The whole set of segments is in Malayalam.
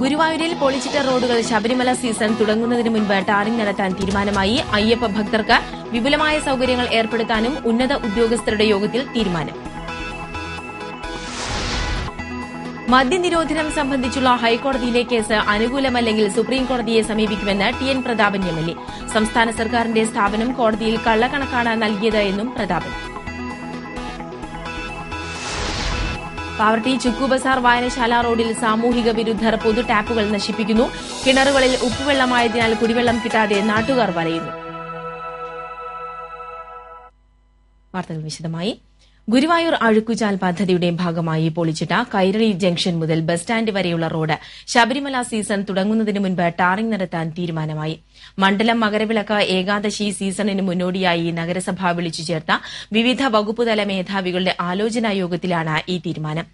ഗുരുവായൂരിൽ പൊളിച്ചിട്ട റോഡുകൾ ശബരിമല സീസൺ തുടങ്ങുന്നതിന് മുൻപ് ടാറിംഗ് നടത്താൻ തീരുമാനമായി അയ്യപ്പ ഭക്തർക്ക് വിപുലമായ സൌകര്യങ്ങൾ ഏർപ്പെടുത്താനും ഉന്നത ഉദ്യോഗസ്ഥരുടെ യോഗത്തിൽ തീരുമാനം മദ്യനിരോധനം സംബന്ധിച്ചുള്ള ഹൈക്കോടതിയിലെ കേസ് അനുകൂലമല്ലെങ്കിൽ സുപ്രീംകോടതിയെ സമീപിക്കുമെന്ന് T N Prathapan M L A സംസ്ഥാന സർക്കാരിന്റെ സ്ഥാപനം കോടതിയിൽ കള്ളക്കണക്കാണ് നൽകിയത് എന്നും പ്രതാപൻ പാവർട്ടി ചുക്കു ബസാർ വായനശാല റോഡിൽ സാമൂഹിക വിരുദ്ധർ പൊതു ടാപ്പുകൾ നശിപ്പിക്കുന്നു കിണറുകളിൽ ഉപ്പുവെള്ളമായതിനാൽ കുടിവെള്ളം കിട്ടാതെ നാട്ടുകാർ വലയുന്നു വിശദമായി ഗുരുവായൂർ അഴുക്കുചാൽ പദ്ധതിയുടെ ഭാഗമായി പൊളിച്ചിട്ട കൈരളി ജംഗ്ഷൻ മുതൽ ബസ് സ്റ്റാൻഡ് വരെയുള്ള റോഡ് ശബരിമല സീസൺ തുടങ്ങുന്നതിന് മുൻപ് ടാറിംഗ് നടത്താൻ തീരുമാനമായി മണ്ഡലം മകരവിളക്ക് ഏകാദശി സീസണിന് മുന്നോടിയായി നഗരസഭ വിളിച്ചു ചേർത്ത വിവിധ വകുപ്പുതല മേധാവികളുടെ ആലോചനാ യോഗത്തിലാണ് ഈ തീരുമാനം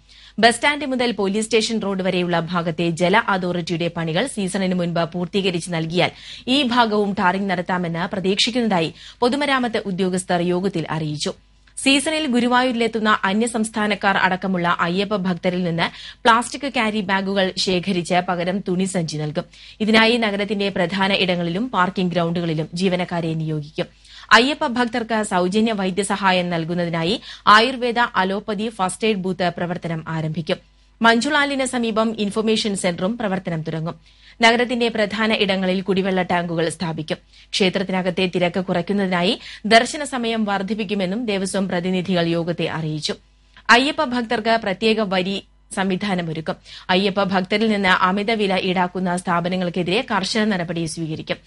ബസ് സ്റ്റാൻഡ് മുതൽ പോലീസ് സ്റ്റേഷൻ റോഡ് വരെയുള്ള ഭാഗത്തെ ജല അതോറിറ്റിയുടെ പണികൾ സീസണിന് മുൻപ് പൂർത്തീകരിച്ച് നൽകിയാൽ ഈ ഭാഗവും ടാറിംഗ് നടത്താമെന്ന് പ്രതീക്ഷിക്കുന്നതായി പൊതുമരാമത്ത് ഉദ്യോഗസ്ഥർ യോഗത്തിൽ അറിയിച്ചു സീസണിൽ ഗുരുവായൂരിലെത്തുന്ന അന്യസംസ്ഥാനക്കാർ അടക്കമുള്ള അയ്യപ്പ ഭക്തരിൽ നിന്ന് പ്ലാസ്റ്റിക് ക്യാരി ബാഗുകൾ ശേഖരിച്ച് പകരം തുണി സഞ്ചി നൽകും ഇതിനായി നഗരത്തിന്റെ പ്രധാന ഇടങ്ങളിലും പാർക്കിംഗ് ഗ്രൌണ്ടുകളിലും ജീവനക്കാരെ നിയോഗിക്കും അയ്യപ്പ ഭക്തർക്ക് സൌജന്യ വൈദ്യസഹായം നൽകുന്നതിനായി ayurveda allopathy first aid booth പ്രവർത്തനം ആരംഭിക്കും മഞ്ജുളാലിന് സമീപം ഇൻഫർമേഷൻ സെന്ററും പ്രവർത്തനം തുടങ്ങും നഗരത്തിന്റെ പ്രധാന ഇടങ്ങളിൽ കുടിവെള്ള ടാങ്കുകൾ സ്ഥാപിക്കും ക്ഷേത്രത്തിനകത്തെ തിരക്ക് കുറയ്ക്കുന്നതിനായി ദർശന സമയം വർദ്ധിപ്പിക്കുമെന്നും ദേവസ്വം പ്രതിനിധികൾ യോഗത്തെ അറിയിച്ചു അയ്യപ്പ ഭക്തർക്ക് പ്രത്യേക വരി സംവിധാനമൊരുക്കും അയ്യപ്പ ഭക്തരിൽ നിന്ന് അമിത വില ഈടാക്കുന്ന സ്ഥാപനങ്ങൾക്കെതിരെ കർശന നടപടി സ്വീകരിക്കും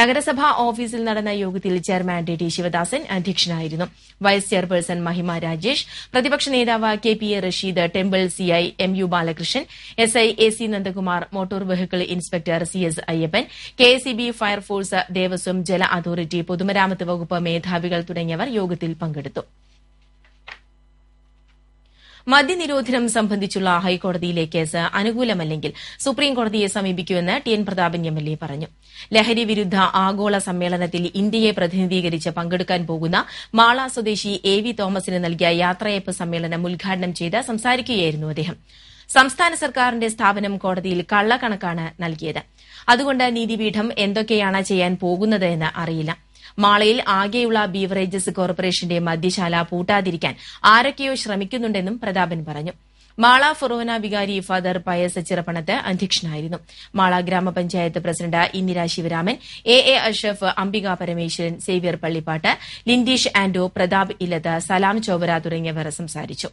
നഗരസഭാ ഓഫീസിൽ നടന്ന യോഗത്തിൽ ചെയർമാൻ ഡി ടി ശിവദാസൻ അധ്യക്ഷനായിരുന്നു വൈസ് ചെയർപേഴ്സൺ മഹിമ രാജേഷ് പ്രതിപക്ഷ നേതാവ് K P A Rasheed temple CI M U Balakrishnan S I A C Nandakumar motor vehicle inspector C S Ayyappan K S E B fire force Devaswom ജല അതോറിറ്റി പൊതുമരാമത്ത് വകുപ്പ് മേധാവികൾ തുടങ്ങിയവർ യോഗത്തിൽ പങ്കെടുത്തു മദ്യനിരോധനം സംബന്ധിച്ചുള്ള ഹൈക്കോടതിയിലെ കേസ് അനുകൂലമല്ലെങ്കിൽ സുപ്രീംകോടതിയെ സമീപിക്കുമെന്ന് T N Prathapan M L A പറഞ്ഞു ലഹരി വിരുദ്ധ ആഗോള സമ്മേളനത്തിൽ ഇന്ത്യയെ പ്രതിനിധീകരിച്ച് പങ്കെടുക്കാൻ പോകുന്ന മാള സ്വദേശി എ വി തോമസിന് നൽകിയ യാത്രയപ്പ് സമ്മേളനം ഉദ്ഘാടനം ചെയ്ത് സംസാരിക്കുകയായിരുന്നു അദ്ദേഹം സംസ്ഥാന സർക്കാരിന്റെ സ്ഥാപനം കോടതിയിൽ കള്ളക്കണക്കാണ് നൽകിയത് അതുകൊണ്ട് നീതിപീഠം എന്തൊക്കെയാണ് ചെയ്യാൻ പോകുന്നത് എന്ന് അറിയില്ല മാളയിൽ ആകെയുള്ള ബീവറേജസ് കോർപ്പറേഷന്റെ മദ്യശാല പൂട്ടാതിരിക്കാൻ ആരൊക്കെയോ ശ്രമിക്കുന്നുണ്ടെന്നും പ്രതാപൻ പറഞ്ഞു മാള ഫൊറോന വികാരി ഫാദർ പയസ ചിറപ്പണത്ത് അധ്യക്ഷനായിരുന്നു മാള ഗ്രാമപഞ്ചായത്ത് president Indira Sivaraman A A Ashraf Ambika Parameswaran Xavier Pallippatt Lindeesh Ando Prathap Illath Salam ചോവര തുടങ്ങിയവർ സംസാരിച്ചു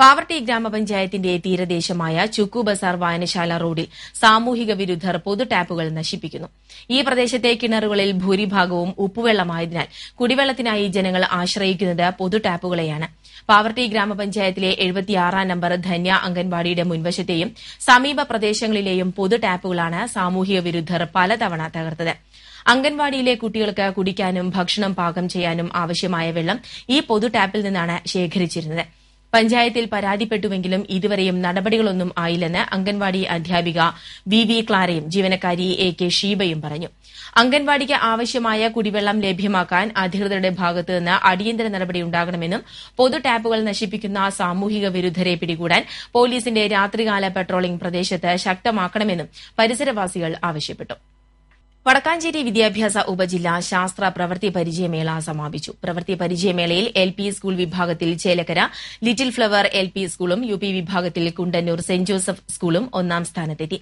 പാവർട്ടി ഗ്രാമപഞ്ചായത്തിന്റെ തീരദേശമായ ചുക്കു ബസാർ വായനശാല റോഡിൽ സാമൂഹിക വിരുദ്ധർ പൊതു ടാപ്പുകൾ നശിപ്പിക്കുന്നു ഈ പ്രദേശത്തെ കിണറുകളിൽ ഭൂരിഭാഗവും ഉപ്പുവെള്ളമായതിനാൽ കുടിവെള്ളത്തിനായി ജനങ്ങൾ ആശ്രയിക്കുന്നത് പൊതു ടാപ്പുകളെയാണ് പാവർട്ടി ഗ്രാമപഞ്ചായത്തിലെ എഴുപത്തിയാറാം നമ്പർ ധന്യ അംഗൻവാടിയുടെ മുൻവശത്തെയും സമീപ പ്രദേശങ്ങളിലെയും പൊതു ടാപ്പുകളാണ് സാമൂഹിക വിരുദ്ധർ പലതവണ തകർത്തത് അംഗൻവാടിയിലെ കുട്ടികൾക്ക് കുടിക്കാനും ഭക്ഷണം പാകം ചെയ്യാനും ആവശ്യമായ വെള്ളം ഈ പൊതു ടാപ്പിൽ നിന്നാണ് ശേഖരിച്ചിരുന്നത് പഞ്ചായത്തിൽ പരാതിപ്പെട്ടുവെങ്കിലും ഇതുവരെയും നടപടികളൊന്നും ആയില്ലെന്ന് അംഗൻവാടി അധ്യാപിക വി വി ക്ലാരയും ജീവനക്കാരി എ കെ ഷീബയും പറഞ്ഞു അംഗൻവാടിക്ക് ആവശ്യമായ കുടിവെള്ളം ലഭ്യമാക്കാൻ അധികൃതരുടെ നിന്ന് അടിയന്തര നടപടി ഉണ്ടാകണമെന്നും പൊതു ടാപ്പുകൾ നശിപ്പിക്കുന്ന സാമൂഹിക വിരുദ്ധരെ പിടികൂടാൻ പോലീസിന്റെ രാത്രികാല പട്രോളിംഗ് പ്രദേശത്ത് ശക്തമാക്കണമെന്നും പരിസരവാസികൾ ആവശ്യപ്പെട്ടു വടക്കാഞ്ചേരി വിദ്യാഭ്യാസ ഉപജില്ലാ ശാസ്ത്ര പ്രവൃത്തി പരിചയമേള സമാപിച്ചു പ്രവൃത്തി പരിചയമേളയിൽ എൽ പി സ്കൂൾ വിഭാഗത്തിൽ Chelakkara little flower L P സ്കൂളും യു പി വിഭാഗത്തിൽ കുണ്ടന്നൂർ സെന്റ് ജോസഫ് സ്കൂളും ഒന്നാം സ്ഥാനത്തെത്തി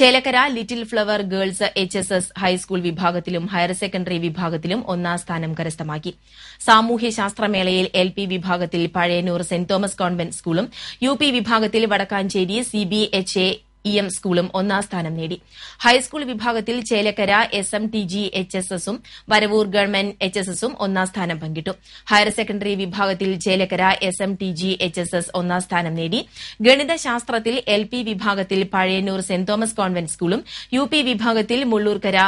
Chelakkara little flower girls H S S high school വിഭാഗത്തിലും ഹയർ സെക്കൻഡറി വിഭാഗത്തിലും ഒന്നാം സ്ഥാനം കരസ്ഥമാക്കി സാമൂഹ്യ സാമൂഹ്യശാസ്ത്രമേളയിൽ എൽ പി വിഭാഗത്തിൽ പഴയന്നൂർ സെന്റ് തോമസ് കോൺവെന്റ് സ്കൂളും യു പി വിഭാഗത്തിൽ Wadakkanchery C B H A E M സ്കൂളും ഒന്നാം സ്ഥാനം നേടി ഹൈസ്കൂൾ വിഭാഗത്തിൽ Chelakkara S M T G H S എസും വരവൂർ ഗവൺമെന്റ് എച്ച് എസ് എസും ഒന്നാം സ്ഥാനം പങ്കിട്ടു ഹയർ സെക്കൻഡറി വിഭാഗത്തിൽ Chelakkara S M T G H S S ഒന്നാം സ്ഥാനം നേടി ഗണിതശാസ്ത്രത്തിൽ എൽ പി വിഭാഗത്തിൽ പഴയന്നൂർ സെന്റ് തോമസ് കോൺവെന്റ് സ്കൂളും യു പി വിഭാഗത്തിൽ Mullurkara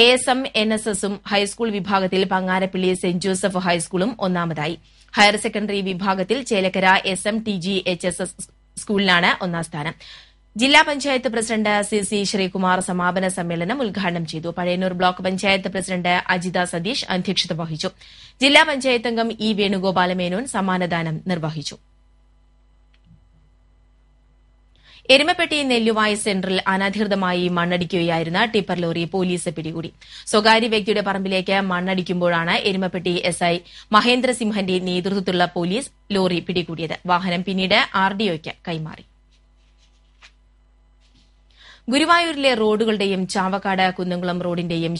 A S M N S എസും ഹൈസ്കൂൾ വിഭാഗത്തിൽ പങ്ങാരപ്പിള്ളി സെന്റ് ജോസഫ് ഹൈസ്കൂളും ഒന്നാമതായി ഹയർ സെക്കൻഡറി വിഭാഗത്തിൽ Chelakkara S M T G H S S സ്കൂളിനാണ് ഒന്നാം സ്ഥാനം ജില്ലാ panchayat president C C Sreekumar സമാപന സമ്മേളനം ഉദ്ഘാടനം ചെയ്തു പഴയന്നൂർ ബ്ലോക്ക് പഞ്ചായത്ത് പ്രസിഡന്റ് അജിത സതീഷ് അധ്യക്ഷത വഹിച്ചു ജില്ലാ പഞ്ചായത്ത് അംഗം ഇ വേണുഗോപാല മേനോൻ സമ്മാനദാനം നിർവഹിച്ചു എരുമപ്പെട്ടി നെല്ലുമായ സെന്ററിൽ അനധികൃതമായി മണ്ണടിക്കുകയായിരുന്ന ടിപ്പർ ലോറി പോലീസ് പിടികൂടി സ്വകാര്യ വ്യക്തിയുടെ പറമ്പിലേക്ക് മണ്ണടിക്കുമ്പോഴാണ് എരുമപ്പെട്ടി എസ് ഐ മഹേന്ദ്രസിംഹന്റെ നേതൃത്വത്തിലുള്ള പോലീസ് ലോറി പിടികൂടിയത് വാഹനം പിന്നീട് ആർഡിഒയ്ക്ക് കൈമാറി ഗുരുവായൂരിലെ റോഡുകളുടെയും ചാവക്കാട് കുന്നംകുളം റോഡിന്റെയും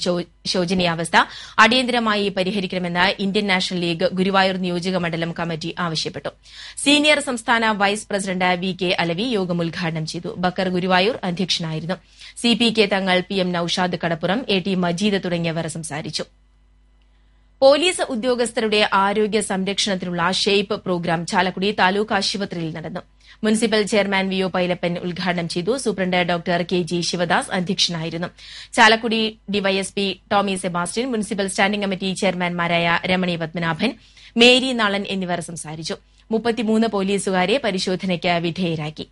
ശോചനീയാവസ്ഥ അടിയന്തരമായി പരിഹരിക്കണമെന്ന് ഇന്ത്യൻ നാഷണൽ ലീഗ് ഗുരുവായൂർ നിയോജക മണ്ഡലം കമ്മിറ്റി ആവശ്യപ്പെട്ടു സീനിയർ സംസ്ഥാന vice president V K Alavi യോഗം ഉദ്ഘാടനം ചെയ്തു ബക്കർ ഗുരുവായൂർ അധ്യക്ഷനായിരുന്നു C P K Thangal P M Noushad Kadappuram A T Majeed തുടങ്ങിയവർ സംസാരിച്ചു പോലീസ് ഉദ്യോഗസ്ഥരുടെ ആരോഗ്യ സംരക്ഷണത്തിനുള്ള ഷേപ്പ് പ്രോഗ്രാം ചാലക്കുടി താലൂക്ക് ആശുപത്രിയിൽ നടന്നു municipal chairman V O Pailappan ഉദ്ഘാടനം ചെയ്തു superintendent doctor K G Sivadas അധ്യക്ഷനായിരുന്നു Chalakudy DYSP Tomy Sebastian municipal standing committee ചെയർമാൻമാരായ രമണി പത്മനാഭൻ മേരി നാളൻ എന്നിവർ സംസാരിച്ചു മുപ്പത്തിമൂന്ന് പോലീസുകാരെ പരിശോധനയ്ക്ക് വിധേയരാക്കി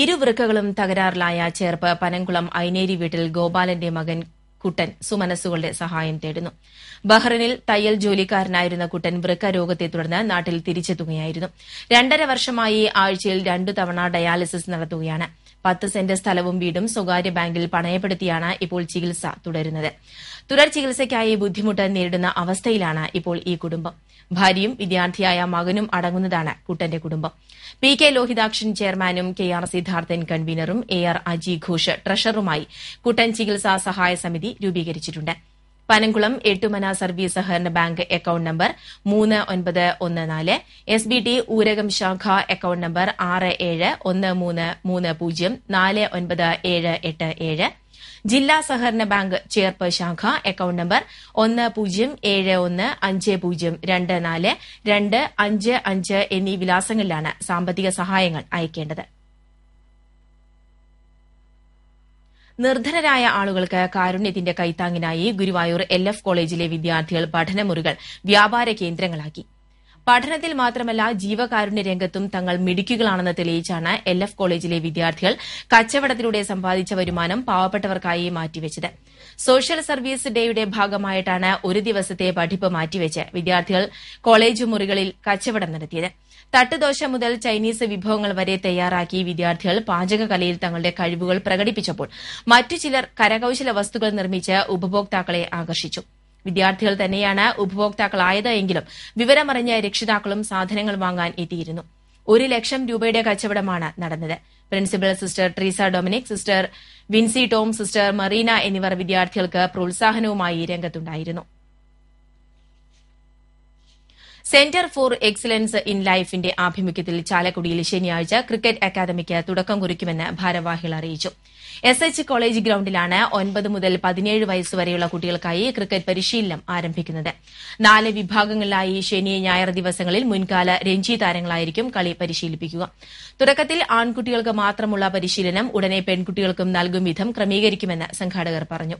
ഇരുവൃക്കകളും തകരാറിലായ ചേർപ്പ് പനംകുളം ഐനേരി വീട്ടിൽ ഗോപാലന്റെ മകൻ കുട്ടൻ സുമനസ്സുകളുടെ സഹായം തേടുന്നു ബഹ്റനിൽ തയ്യൽ ജോലിക്കാരനായിരുന്ന കുട്ടൻ വൃക്ക രോഗത്തെ തുടർന്ന് നാട്ടിൽ തിരിച്ചെത്തുകയായിരുന്നു രണ്ടര വർഷമായി ആഴ്ചയിൽ രണ്ടു തവണ ഡയാലിസിസ് നടത്തുകയാണ് പത്ത് സെന്റ് സ്ഥലവും വീടും സ്വകാര്യ ബാങ്കിൽ പണയപ്പെടുത്തിയാണ് ഇപ്പോൾ ചികിത്സ തുടരുന്നത് തുടർ ചികിത്സയ്ക്കായി ബുദ്ധിമുട്ട് നേരിടുന്ന അവസ്ഥയിലാണ് ഇപ്പോൾ ഈ കുടുംബം ഭാര്യയും വിദ്യാർത്ഥിയായ മകനും അടങ്ങുന്നതാണ് കുട്ടന്റെ കുടുംബം പി കെ ലോഹിതാക്ഷൻ ചെയർമാനും കെ ആർ സിദ്ധാർത്ഥൻ കൺവീനറും എ ആർ അജി ഘോഷ് ട്രഷറുമായി കുട്ടൻ ചികിത്സാ സഹായ സമിതി രൂപീകരിച്ചിട്ടുണ്ട് പനംകുളം എട്ടുമന സർവീസ് സഹകരണ ബാങ്ക് അക്കൌണ്ട് നമ്പർ മൂന്ന് ഒൻപത് ഒന്ന് നാല് എസ് ബി ടി ഊരകം ശാഖ അക്കൌണ്ട് നമ്പർ ആറ് ഏഴ് ഒന്ന് മൂന്ന് മൂന്ന് പൂജ്യം നാല് ഒൻപത് ഏഴ് എട്ട് ഏഴ് ജില്ലാ സഹകരണ ബാങ്ക് ചെയർപ്പ് ശാഖ അക്കൌണ്ട് നമ്പർ ഒന്ന് പൂജ്യം ഏഴ് ഒന്ന് അഞ്ച് പൂജ്യം രണ്ട് നാല് രണ്ട് അഞ്ച് അഞ്ച് എന്നീ വിലാസങ്ങളിലാണ് സാമ്പത്തിക സഹായങ്ങൾ അയക്കേണ്ടത് നിർധനരായ ആളുകൾക്ക് കാരുണ്യത്തിന്റെ കൈത്താങ്ങിനായി ഗുരുവായൂർ എൽ എഫ് കോളേജിലെ വിദ്യാർത്ഥികൾ പഠനമുറികൾ വ്യാപാര കേന്ദ്രങ്ങളാക്കി പഠനത്തിൽ മാത്രമല്ല ജീവകാരുണ്യ രംഗത്തും തങ്ങൾ മിടുക്കുകളാണെന്ന് തെളിയിച്ചാണ് എൽ എഫ് കോളേജിലെ വിദ്യാർത്ഥികൾ കച്ചവടത്തിലൂടെ സമ്പാദിച്ച വരുമാനം പാവപ്പെട്ടവർക്കായി മാറ്റിവെച്ചത് സോഷ്യൽ സർവീസ് ഡേയുടെ ഭാഗമായിട്ടാണ് ഒരു ദിവസത്തെ പഠിപ്പ് മാറ്റിവെച്ച് വിദ്യാർത്ഥികൾ കോളേജ് മുറികളിൽ കച്ചവടം നടത്തിയത് തട്ടുദോശ മുതൽ ചൈനീസ് വിഭവങ്ങൾ വരെ തയ്യാറാക്കി വിദ്യാർത്ഥികൾ പാചകകലയിൽ തങ്ങളുടെ കഴിവുകൾ പ്രകടിപ്പിച്ചപ്പോൾ മറ്റു ചിലർ കരകൌശല വസ്തുക്കൾ നിർമ്മിച്ച് ഉപഭോക്താക്കളെ ആകർഷിച്ചു വിദ്യാർത്ഥികൾ തന്നെയാണ് ഉപഭോക്താക്കളായത് എങ്കിലും വിവരമറിഞ്ഞ രക്ഷിതാക്കളും സാധനങ്ങൾ വാങ്ങാൻ എത്തിയിരുന്നു ഒരു ലക്ഷം രൂപയുടെ കച്ചവടമാണ് നടന്നത് principal sister Treesa Dominic sister Vincy Tom sister Marina എന്നിവർ വിദ്യാർത്ഥികൾക്ക് പ്രോത്സാഹനവുമായി രംഗത്തുണ്ടായിരുന്നു സെന്റർ ഫോർ എക്സലൻസ് ഇൻ ലൈഫിന്റെ ആഭിമുഖ്യത്തിൽ ചാലക്കുടിയിൽ ശനിയാഴ്ച ക്രിക്കറ്റ് അക്കാദമിക്ക് തുടക്കം കുറിക്കുമെന്ന് ഭാരവാഹികൾ അറിയിച്ചു എസ് എച്ച് കോളേജ് ഗ്രൌണ്ടിലാണ് ഒൻപത് മുതൽ പതിനേഴ് വരെയുള്ള കുട്ടികൾക്കായി ക്രിക്കറ്റ് പരിശീലനം ആരംഭിക്കുന്നത് നാല് വിഭാഗങ്ങളിലായി ശനി ഞായർ ദിവസങ്ങളിൽ മുൻകാല രഞ്ജി താരങ്ങളായിരിക്കും കളി പരിശീലിപ്പിക്കുക തുടക്കത്തിൽ ആൺകുട്ടികൾക്ക് മാത്രമുള്ള പരിശീലനം ഉടനെ പെൺകുട്ടികൾക്കും നൽകും വിധം ക്രമീകരിക്കുമെന്ന് സംഘാടകർ പറഞ്ഞു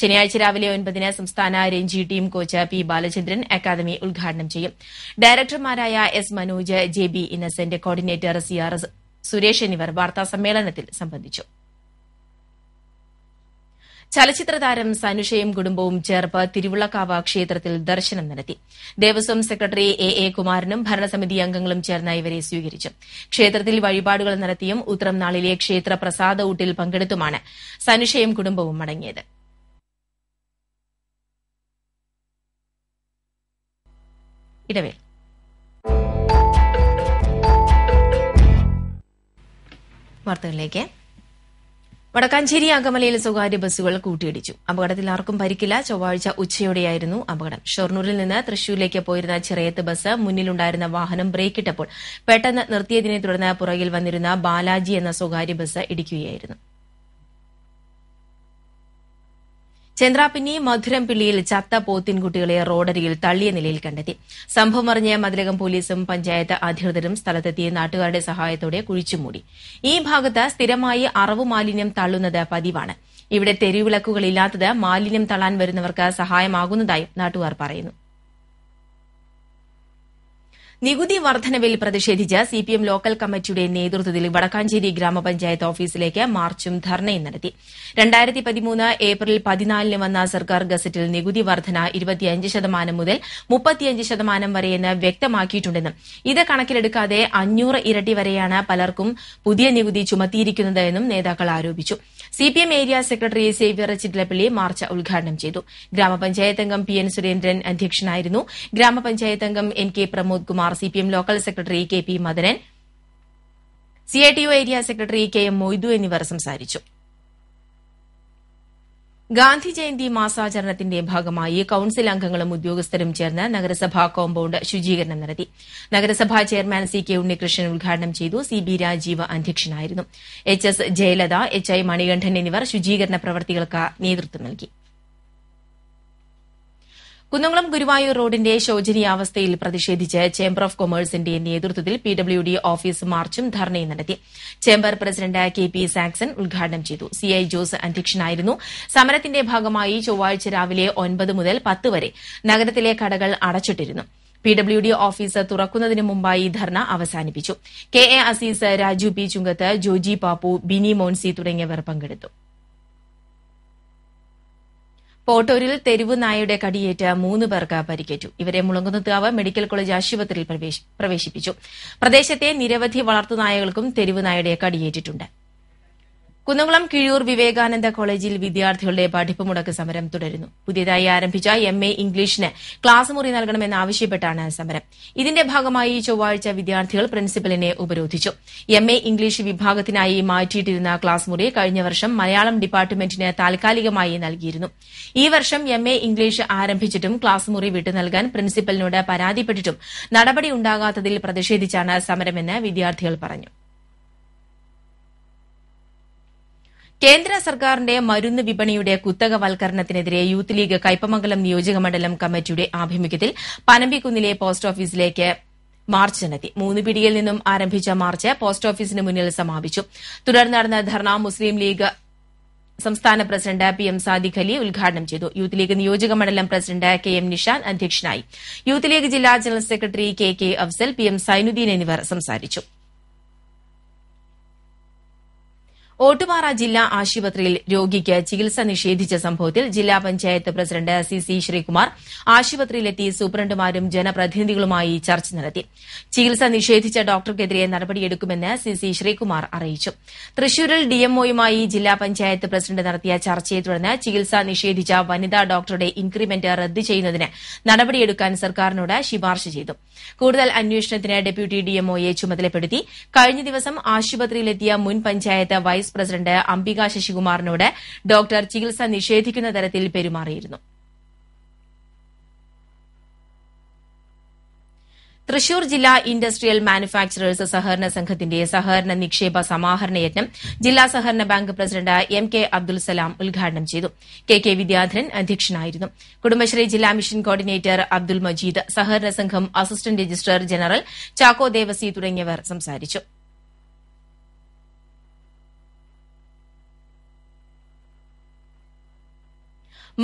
ശനിയാഴ്ച രാവിലെ ഒൻപതിന് സംസ്ഥാന Ranji team coach P Balachandran academy ഉദ്ഘാടനം ചെയ്യും ഡയറക്ടർമാരായ S Manoj J B Innocent coordinator C R Suresh എന്നിവർ വാർത്താ സമ്മേളനത്തിൽ സംബന്ധിച്ചു ചലച്ചിത്ര താരം സനുഷയും കുടുംബവും ചേർപ്പ് തിരുവുള്ളക്കാവ് ക്ഷേത്രത്തിൽ ദർശനം നടത്തി ദേവസ്വം സെക്രട്ടറി എ എ കുമാരനും ഭരണസമിതി അംഗങ്ങളും ചേർന്ന് ഇവരെ സ്വീകരിച്ചു ക്ഷേത്രത്തിൽ വഴിപാടുകൾ നടത്തിയും ഉത്തരം നാളിലെ ക്ഷേത്ര പ്രസാദ ഊട്ടിൽ പങ്കെടുത്തുമാണ് സനുഷയും കുടുംബവും മടങ്ങിയത് വാർത്തകളിലേക്ക് വടക്കാഞ്ചേരി അകമലയിൽ സ്വകാര്യ ബസ്സുകൾ കൂട്ടിയിടിച്ചു അപകടത്തിൽ ആർക്കും പരിക്കില്ല ചൊവ്വാഴ്ച ഉച്ചയോടെയായിരുന്നു അപകടം ഷൊർണൂരിൽ നിന്ന് തൃശൂരിലേക്ക് പോയിരുന്ന ചെറിയത്ത് ബസ് മുന്നിലുണ്ടായിരുന്ന വാഹനം ബ്രേക്കിട്ടപ്പോൾ പെട്ടെന്ന് നിർത്തിയതിനെ തുടർന്ന് പുറകിൽ വന്നിരുന്ന ബാലാജി എന്ന സ്വകാര്യ ബസ് ഇടിക്കുകയായിരുന്നു ചെന്ത്രാപ്പിന്നി മധുരംപിള്ളിയിൽ ചത്ത പോത്തിൻകുട്ടികളെ റോഡരികിൽ തള്ളിയ നിലയിൽ കണ്ടെത്തി സംഭവം അറിഞ്ഞ മതിലകം പോലീസും പഞ്ചായത്ത് അധികൃതരും സ്ഥലത്തെത്തി നാട്ടുകാരുടെ സഹായത്തോടെ കുഴിച്ചുമൂടി ഈ ഭാഗത്ത് സ്ഥിരമായി അറവു മാലിന്യം തള്ളുന്നത് പതിവാണ് ഇവിടെ തെരുവിളക്കുകളില്ലാത്തത് മാലിന്യം തള്ളാൻ വരുന്നവർക്ക് സഹായമാകുന്നതായും നാട്ടുകാർ പറയുന്നു നികുതി വർധനവിൽ പ്രതിഷേധിച്ച് സിപിഎം ലോക്കൽ കമ്മിറ്റിയുടെ നേതൃത്വത്തിൽ വടക്കാഞ്ചേരി ഗ്രാമപഞ്ചായത്ത് ഓഫീസിലേക്ക് മാർച്ചും ധർണയും നടത്തി രണ്ടായിരത്തി പതിമൂന്ന് ഏപ്രിൽ പതിനാലിന് വന്ന സർക്കാർ ഗസറ്റിൽ നികുതി വർധന ഇരുപത്തിയഞ്ച് ശതമാനം മുതൽ മുപ്പത്തിയഞ്ച് ശതമാനം വരെയെന്ന് വ്യക്തമാക്കിയിട്ടുണ്ടെന്നും ഇത് കണക്കിലെടുക്കാതെ അഞ്ഞൂറ് ഇരട്ടി വരെയാണ് പലർക്കും പുതിയ നികുതി ചുമത്തിയിരിക്കുന്നതെന്നും നേതാക്കൾ ആരോപിച്ചു C P M area secretary Xavier Chittilappilly march ഉദ്ഘാടനം ചെയ്തു ഗ്രാമപഞ്ചായത്ത് അംഗം പി എൻ സുരേന്ദ്രൻ അധ്യക്ഷനായിരുന്നു ഗ്രാമപഞ്ചായത്ത് അംഗം N K Pramod Kumar C local secretary K P Madanan C I T O area secretary K M Moidu എന്നിവർ സംസാരിച്ചു ഗാന്ധി ജയന്തി മാസാചരണത്തിന്റെ ഭാഗമായി കൌൺസിൽ അംഗങ്ങളും ഉദ്യോഗസ്ഥരും ചേർന്ന് നഗരസഭാ കോമ്പൌണ്ട് ശുചീകരണം നടത്തി നഗരസഭാ ചെയർമാൻ സി കെ ഉണ്ണികൃഷ്ണൻ ഉദ്ഘാടനം ചെയ്തു സി ബി രാജീവ് അധ്യക്ഷനായിരുന്നു H S Jayalatha H I Manikandan എന്നിവർ ശുചീകരണ പ്രവർത്തികൾക്ക് നേതൃത്വം നൽകി കുന്നംകുളം ഗുരുവായൂർ റോഡിന്റെ ശോചനീയാവസ്ഥയിൽ പ്രതിഷേധിച്ച് ചേംബർ ഓഫ് കൊമേഴ്സിന്റെ നേതൃത്വത്തിൽ പി ഡബ്ല്യു ഡി ഓഫീസ് മാർച്ചും ധർണയും നടത്തി chamber president K P Saxon ഉദ്ഘാടനം ചെയ്തു സി ഐ ജോസ് അധ്യക്ഷനായിരുന്നു സമരത്തിന്റെ ഭാഗമായി ചൊവ്വാഴ്ച രാവിലെ ഒൻപത് മുതൽ പത്ത് വരെ നഗരത്തിലെ കടകൾ അടച്ചിട്ടിരുന്നു പി ഡബ്ല്യു ഡി ഓഫീസ് തുറക്കുന്നതിന് മുമ്പായി ധർണ അവസാനിപ്പിച്ചു K A Azeez Raju P Chungath Joji Pappu Bini Moncy തുടങ്ങിയവർ പങ്കെടുത്തു പോട്ടൂരിൽ തെരുവു നായയുടെ കടിയേറ്റ മൂന്ന് പേർക്ക് പരിക്കേറ്റു ഇവരെ മുളങ്കുന്നത്താവ് മെഡിക്കൽ കോളേജ് ആശുപത്രിയിൽ പ്രവേശിപ്പിച്ചു പ്രദേശത്തെ നിരവധി വളർത്തുനായകൾക്കും തെരുവു നായയുടെ കടിയേറ്റിട്ടുണ്ട് കുന്നംകുളം കിഴൂർ വിവേകാനന്ദ കോളേജിൽ വിദ്യാർത്ഥികളുടെ പഠിപ്പുമുടക്ക് സമരം തുടരുന്നു പുതിയതായി ആരംഭിച്ച എം എ ഇംഗ്ലീഷിന് ക്ലാസ് മുറി നൽകണമെന്നാവശ്യപ്പെട്ടാണ് സമരം ഇതിന്റെ ഭാഗമായി ചൊവ്വാഴ്ച വിദ്യാർത്ഥികൾ പ്രിൻസിപ്പലിനെ ഉപരോധിച്ചു എം എ ഇംഗ്ലീഷ് വിഭാഗത്തിനായി മാറ്റിയിട്ടിരുന്ന ക്ലാസ് മുറി കഴിഞ്ഞ വർഷം മലയാളം ഡിപ്പാർട്ട്മെന്റിന് താൽക്കാലികമായി നൽകിയിരുന്നു ഈ വർഷം എം എ ഇംഗ്ലീഷ് ആരംഭിച്ചിട്ടും ക്ലാസ് മുറി വിട്ടു നൽകാൻ പ്രിൻസിപ്പലിനോട് പരാതിപ്പെട്ടിട്ടും നടപടി ഉണ്ടാകാത്തതിൽ പ്രതിഷേധിച്ചാണ് സമരമെന്ന് വിദ്യാർത്ഥികൾ പറഞ്ഞു കേന്ദ്ര സർക്കാരിന്റെ മരുന്ന് വിപണിയുടെ കുത്തകവൽക്കരണത്തിനെതിരെ യൂത്ത് ലീഗ് കൈപ്പമംഗലം നിയോജക മണ്ഡലം കമ്മിറ്റിയുടെ ആഭിമുഖ്യത്തിൽ പനമ്പിക്കുന്നിലെ പോസ്റ്റ് ഓഫീസിലേക്ക് മാർച്ച് നടത്തി മൂന്ന് പിടിയിൽ നിന്നും ആരംഭിച്ച മാർച്ച് പോസ്റ്റ് ഓഫീസിന് മുന്നിൽ സമാപിച്ചു തുടർന്ന് നടന്ന ധർണ മുസ്ലിം ലീഗ് സംസ്ഥാന president P M Sadiq Ali ഉദ്ഘാടനം ചെയ്തു യൂത്ത് ലീഗ് നിയോജക മണ്ഡലം പ്രസിഡന്റ് കെ എം നിഷാൻ അധ്യക്ഷനായി യൂത്ത് ലീഗ് ജില്ലാ general secretary K K Afsal P M Sainuddin എന്നിവർ സംസാരിച്ചു ഓട്ടുപാറ ജില്ലാ ആശുപത്രിയിൽ രോഗിക്ക് ചികിത്സ നിഷേധിച്ച സംഭവത്തിൽ ജില്ലാ panchayat president C C Sreekumar ആശുപത്രിയിലെത്തി സൂപ്രണ്ടുമാരും ജനപ്രതിനിധികളുമായി ചർച്ച നടത്തി ചികിത്സ നിഷേധിച്ച ഡോക്ടർക്കെതിരെ നടപടിയെടുക്കുമെന്ന് സി സി ശ്രീകുമാർ അറിയിച്ചു തൃശൂരിൽ ഡിഎംഒയുമായി ജില്ലാ പഞ്ചായത്ത് പ്രസിഡന്റ് നടത്തിയ ചർച്ചയെ തുടർന്ന് ചികിത്സ നിഷേധിച്ച വനിതാ ഡോക്ടറുടെ ഇൻക്രിമെന്റ് റദ്ദ് ചെയ്യുന്നതിന് നടപടിയെടുക്കാൻ സർക്കാരിനോട് ശുപാർശ ചെയ്തു കൂടുതൽ അന്വേഷണത്തിന് ഡെപ്യൂട്ടി ഡിഎംഒയെ ചുമതലപ്പെടുത്തി കഴിഞ്ഞ ദിവസം ആശുപത്രിയിലെത്തിയ മുൻ പഞ്ചായത്ത് വൈസ് പ്രസിഡന്റ് അംബിക ശശികുമാറിനോട് ഡോക്ടർ ചികിത്സ നിഷേധിക്കുന്ന തരത്തിൽ പെരുമാറിയിരുന്നു തൃശൂർ ജില്ലാ ഇൻഡസ്ട്രിയൽ മാനുഫാക്ചറേഴ്സ് സഹകരണ സംഘത്തിന്റെ സഹകരണ നിക്ഷേപ സമാഹരണ യജ്ഞം ജില്ലാ സഹകരണ bank president M K Abdul Salam ഉദ്ഘാടനം ചെയ്തു കെ കെ വിദ്യാധരൻ അധ്യക്ഷനായിരുന്നു കുടുംബശ്രീ ജില്ലാ മിഷൻ കോർഡിനേറ്റർ അബ്ദുൽ മജീദ് സഹകരണ സംഘം assistant registrar general Chacko Devasi തുടങ്ങിയവർ സംസാരിച്ചു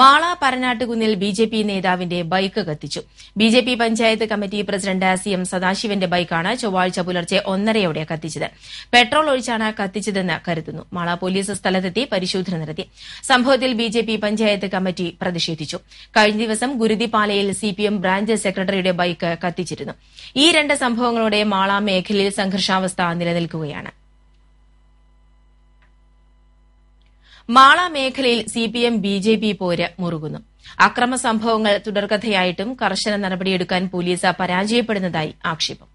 മാള പരനാട്ടുകുന്നിൽ ബി ജെ പി നേതാവിന്റെ ബൈക്ക് കത്തിച്ചു B J P panchayat committee president C M സദാശിവന്റെ ബൈക്കാണ് ചൊവ്വാഴ്ച പുലർച്ചെ ഒന്നരയോടെ കത്തിച്ചത് പെട്രോൾ ഒഴിച്ചാണ് കത്തിച്ചതെന്ന് കരുതുന്നു മാള പോലീസ് സ്ഥലത്തെത്തി പരിശോധന നടത്തി സംഭവത്തിൽ B J P panchayat committee പ്രതിഷേധിച്ചു കഴിഞ്ഞ ദിവസം ഗുരുതിപാലയിൽ സി പി എം ബ്രാഞ്ച് സെക്രട്ടറിയുടെ ബൈക്ക് കത്തിച്ചിരുന്നു ഈ രണ്ട് സംഭവങ്ങളോടെ മാള മേഖലയിൽ സംഘർഷാവസ്ഥ നിലനിൽക്കുകയാണ് മാള മേഖലയിൽ C P M B J P പോര് മുറുകുന്നു അക്രമ സംഭവങ്ങൾ തുടർക്കഥയായിട്ടും കർശന നടപടിയെടുക്കാൻ പോലീസ് പരാജയപ്പെടുന്നതായി ആക്ഷേപം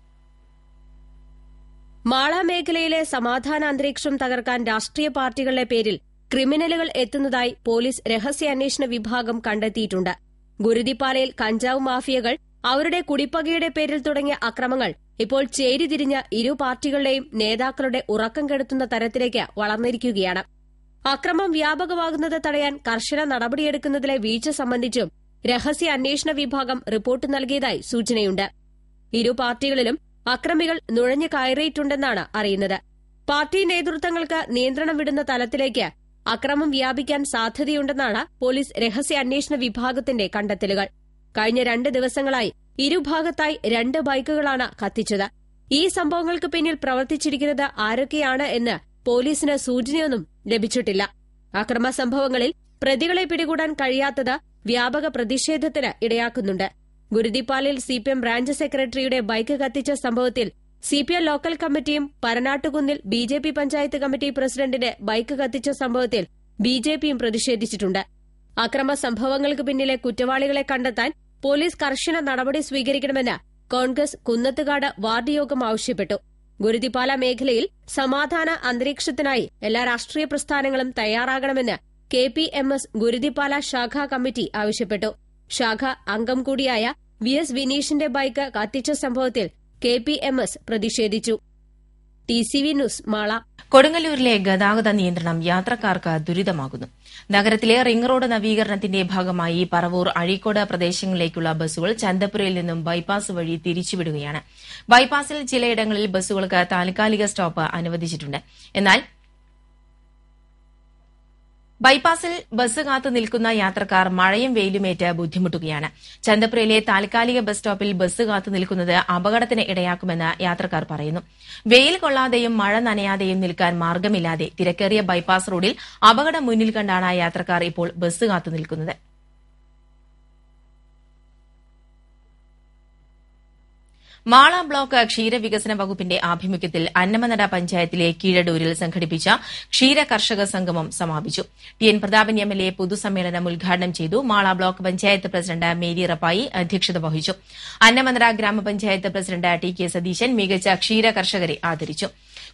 മാള മേഖലയിലെ സമാധാന അന്തരീക്ഷം തകർക്കാൻ രാഷ്ട്രീയ പാർട്ടികളുടെ പേരിൽ ക്രിമിനലുകൾ എത്തുന്നതായി പോലീസ് രഹസ്യാന്വേഷണ വിഭാഗം കണ്ടെത്തിയിട്ടുണ്ട് ഗുരുതിപ്പാലയിൽ കഞ്ചാവ് മാഫിയകൾ അവരുടെ കുടിപ്പകയുടെ പേരിൽ തുടങ്ങിയ അക്രമങ്ങൾ ഇപ്പോൾ ചേരിതിരിഞ്ഞ ഇരു പാർട്ടികളുടെയും നേതാക്കളുടെ ഉറക്കം കെടുത്തുന്ന തരത്തിലേക്ക് വളർന്നിരിക്കുകയാണ് അക്രമം വ്യാപകമാകുന്നത് തടയാൻ കർശന നടപടിയെടുക്കുന്നതിലെ വീഴ്ച സംബന്ധിച്ചും രഹസ്യ അന്വേഷണ വിഭാഗം റിപ്പോർട്ട് നൽകിയതായി സൂചനയുണ്ട് ഇരു പാർട്ടികളിലും അക്രമികൾ നുഴഞ്ഞു കയറിയിട്ടുണ്ടെന്നാണ് അറിയുന്നത് പാർട്ടി നേതൃത്വങ്ങൾക്ക് നിയന്ത്രണം വിടുന്ന തലത്തിലേക്ക് അക്രമം വ്യാപിക്കാൻ സാധ്യതയുണ്ടെന്നാണ് പോലീസ് രഹസ്യ അന്വേഷണ വിഭാഗത്തിന്റെ കണ്ടെത്തലുകൾ കഴിഞ്ഞ രണ്ട് ദിവസങ്ങളായി ഇരുഭാഗത്തായി രണ്ട് ബൈക്കുകളാണ് കത്തിച്ചത് ഈ സംഭവങ്ങൾക്ക് പിന്നിൽ പ്രവർത്തിച്ചിരിക്കുന്നത് ആരൊക്കെയാണ് എന്ന് പോലീസിന് സൂചനയൊന്നും ലഭിച്ചിട്ടില്ല അക്രമ സംഭവങ്ങളിൽ പ്രതികളെ പിടികൂടാൻ കഴിയാത്തത് വ്യാപക പ്രതിഷേധത്തിന് ഇടയാക്കുന്നുണ്ട് ഗുരുദിപ്പാലിൽ സിപിഎം ബ്രാഞ്ച് സെക്രട്ടറിയുടെ ബൈക്ക് കത്തിച്ച സംഭവത്തിൽ സിപിഎം ലോക്കൽ കമ്മിറ്റിയും പരനാട്ടുകുന്നിൽ B J P panchayat committee പ്രസിഡന്റിന്റെ ബൈക്ക് കത്തിച്ച സംഭവത്തിൽ ബി ജെ പിയും പ്രതിഷേധിച്ചിട്ടുണ്ട് അക്രമ സംഭവങ്ങൾക്ക് പിന്നിലെ കുറ്റവാളികളെ കണ്ടെത്താൻ പോലീസ് കർശന നടപടി സ്വീകരിക്കണമെന്ന് കോൺഗ്രസ് കുന്നത്തുകാട് വാർഡ് യോഗം ആവശ്യപ്പെട്ടു ഗുരുതിപ്പാല മേഖലയിൽ സമാധാന അന്തരീക്ഷത്തിനായി എല്ലാ രാഷ്ട്രീയ പ്രസ്ഥാനങ്ങളും തയ്യാറാകണമെന്ന് K P M S Guruthippala ശാഖാ കമ്മിറ്റി ആവശ്യപ്പെട്ടു ശാഖ അംഗം കൂടിയായ വി എസ് വിനീഷിന്റെ ബൈക്ക് കത്തിച്ച സംഭവത്തിൽ കെ പി എം എസ് പ്രതിഷേധിച്ചു T C V news Mala കൊടുങ്ങല്ലൂരിലെ ഗതാഗത നിയന്ത്രണം യാത്രക്കാർക്ക് ദുരിതമാകുന്നു നഗരത്തിലെ റിംഗ് റോഡ് നവീകരണത്തിന്റെ ഭാഗമായി പറവൂർ അഴീക്കോട് പ്രദേശങ്ങളിലേക്കുള്ള ബസ്സുകൾ ചന്തപുരയിൽ നിന്നും ബൈപ്പാസ് വഴി തിരിച്ചുവിടുകയാണ് ബൈപ്പാസിൽ ചിലയിടങ്ങളിൽ ബസ്സുകൾക്ക് താൽക്കാലിക സ്റ്റോപ്പ് അനുവദിച്ചിട്ടുണ്ട് എന്നാൽ ബൈപ്പാസിൽ ബസ് കാത്തു നിൽക്കുന്ന യാത്രക്കാർ മഴയും വെയിലുമേറ്റ് ബുദ്ധിമുട്ടുകയാണ് ചന്തപ്പുരയിലെ താൽക്കാലിക ബസ് സ്റ്റോപ്പിൽ ബസ് കാത്തു നിൽക്കുന്നത് അപകടത്തിന് ഇടയാക്കുമെന്ന് യാത്രക്കാർ പറയുന്നു വെയിൽ കൊള്ളാതെയും മഴ നനയാതെയും നിൽക്കാൻ മാർഗമില്ലാതെ തിരക്കേറിയ ബൈപ്പാസ് റോഡിൽ അപകടം മുന്നിൽ കണ്ടാണ് യാത്രക്കാർ ഇപ്പോൾ ബസ് കാത്തു നിൽക്കുന്നത് മാള ബ്ലോക്ക് ക്ഷീരവികസന വകുപ്പിന്റെ ആഭിമുഖ്യത്തിൽ അന്നമനട പഞ്ചായത്തിലെ കീഴടൂരിൽ സംഘടിപ്പിച്ച ക്ഷീര കർഷക സംഗമം സമാപിച്ചു T N Prathapan M L A പൊതുസമ്മേളനം ഉദ്ഘാടനം ചെയ്തു Mala block panchayat president Mary Rappai അധ്യക്ഷത വഹിച്ചു അന്നമനട ഗ്രാമപഞ്ചായത്ത് പ്രസിഡന്റ് ടി കെ സതീശൻ മികച്ച ക്ഷീര കർഷകരെ ആദരിച്ചു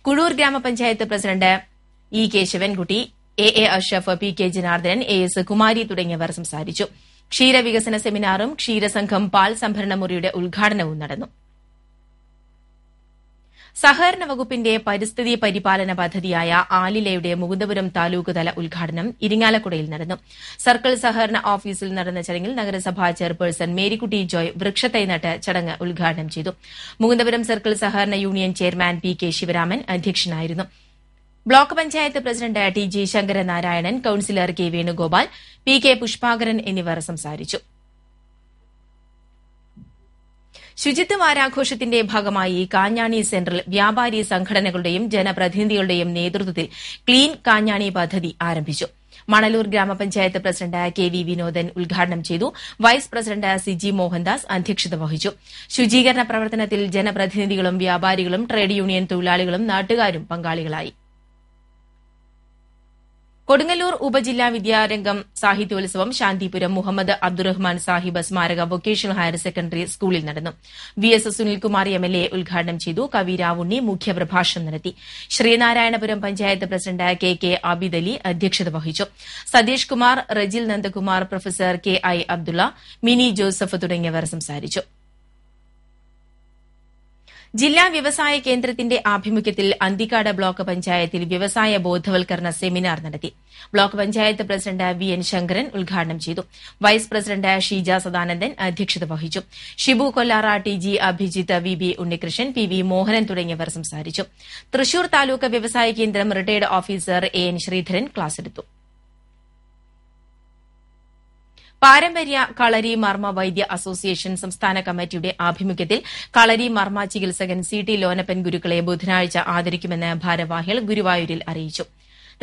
കുഴൂർ ഗ്രാമപഞ്ചായത്ത് president E K Sivankutty A A Ashaf P K Janardhanan A S Kumari തുടങ്ങിയവർ സംസാരിച്ചു ക്ഷീരവികസന സെമിനാറും ക്ഷീരസംഘം പാൽ സംഭരണ മുറിയുടെ ഉദ്ഘാടനവും നടന്നു സഹകരണ വകുപ്പിന്റെ പരിസ്ഥിതി പരിപാലന പദ്ധതിയായ ആലിലയുടെ മുകുന്ദപുരം താലൂക്ക്തല ഉദ്ഘാടനം ഇരിങ്ങാലക്കുടയിൽ നടന്നു സർക്കിൾ സഹകരണ ഓഫീസിൽ നടന്ന ചടങ്ങിൽ നഗരസഭാ ചെയർപേഴ്സൺ മേരിക്കുട്ടി ജോയ് വൃക്ഷത്തൈ നട്ട് ചടങ്ങ് ഉദ്ഘാടനം ചെയ്തു മുകുന്ദപുരം സർക്കിൾ സഹകരണ union chairman P K Sivaraman അധ്യക്ഷനായിരുന്നു block panchayat president T G Sankaranarayanan councillor K Venugopal P K Pushpakaran എന്നിവർ സംസാരിച്ചു ശുചിത്വ വാരാഘോഷത്തിന്റെ ഭാഗമായി കാഞ്ഞാണി സെന്ററിൽ വ്യാപാരി സംഘടനകളുടെയും ജനപ്രതിനിധികളുടെയും നേതൃത്വത്തിൽ ക്ലീൻ കാഞ്ഞാണി പദ്ധതി ആരംഭിച്ചു മണലൂർ ഗ്രാമപഞ്ചായത്ത് പ്രസിഡന്റ് കെ വി വിനോദൻ ഉദ്ഘാടനം ചെയ്തു വൈസ് പ്രസിഡന്റ് സിജി മോഹൻദാസ് അധ്യക്ഷത വഹിച്ചു ശുചീകരണ പ്രവർത്തനത്തിൽ ജനപ്രതിനിധികളും വ്യാപാരികളും ട്രേഡ് യൂണിയൻ തൊഴിലാളികളും നാട്ടുകാരും പങ്കാളികളായി കൊടുങ്ങല്ലൂർ ഉപജില്ലാ വിദ്യാരംഗം സാഹിത്യോത്സവം ശാന്തിപുരം മുഹമ്മദ് അബ്ദുറഹ്മാൻ സാഹിബ് സ്മാരക വൊക്കേഷണൽ ഹയർ സെക്കൻഡറി സ്കൂളിൽ നടന്നു V S Sunilkumar M L A ഉദ്ഘാടനം ചെയ്തു കവി രാവുണ്ണി മുഖ്യപ്രഭാഷണം നടത്തി Sreenarayanapuram panchayat president K K Abid Ali അധ്യക്ഷത വഹിച്ചു Satheesh Kumar Rejil Nandakumar professor K I Abdulla Mini Joseph തുടങ്ങിയവർ സംസാരിച്ചു ജില്ലാ വ്യവസായ കേന്ദ്രത്തിന്റെ ആഭിമുഖ്യത്തിൽ അന്തിക്കാട് ബ്ലോക്ക് പഞ്ചായത്തിൽ വ്യവസായ ബോധവൽക്കരണ സെമിനാർ നടത്തി block panchayat president V N Sankaran ഉദ്ഘാടനം ചെയ്തു വൈസ് പ്രസിഡന്റ് ഷീജ സദാനന്ദൻ അധ്യക്ഷത വഹിച്ചു Shibu Kollara T G Abhijith V B Unnikrishnan P V Mohanan തുടങ്ങിയവർ സംസാരിച്ചു തൃശൂർ താലൂക്ക് വ്യവസായ കേന്ദ്രം retired officer A N Sreedharan ക്ലാസെടുത്തു പാരമ്പര്യ കളരി മർമ്മ വൈദ്യ അസോസിയേഷൻ സംസ്ഥാന കമ്മിറ്റിയുടെ ആഭിമുഖ്യത്തിൽ കളരി മർമ്മ ചികിത്സകൻ സി ടി ലോനപ്പൻ ഗുരുക്കളെ ബുധനാഴ്ച ആദരിക്കുമെന്ന് ഭാരവാഹികൾ ഗുരുവായൂരിൽ അറിയിച്ചു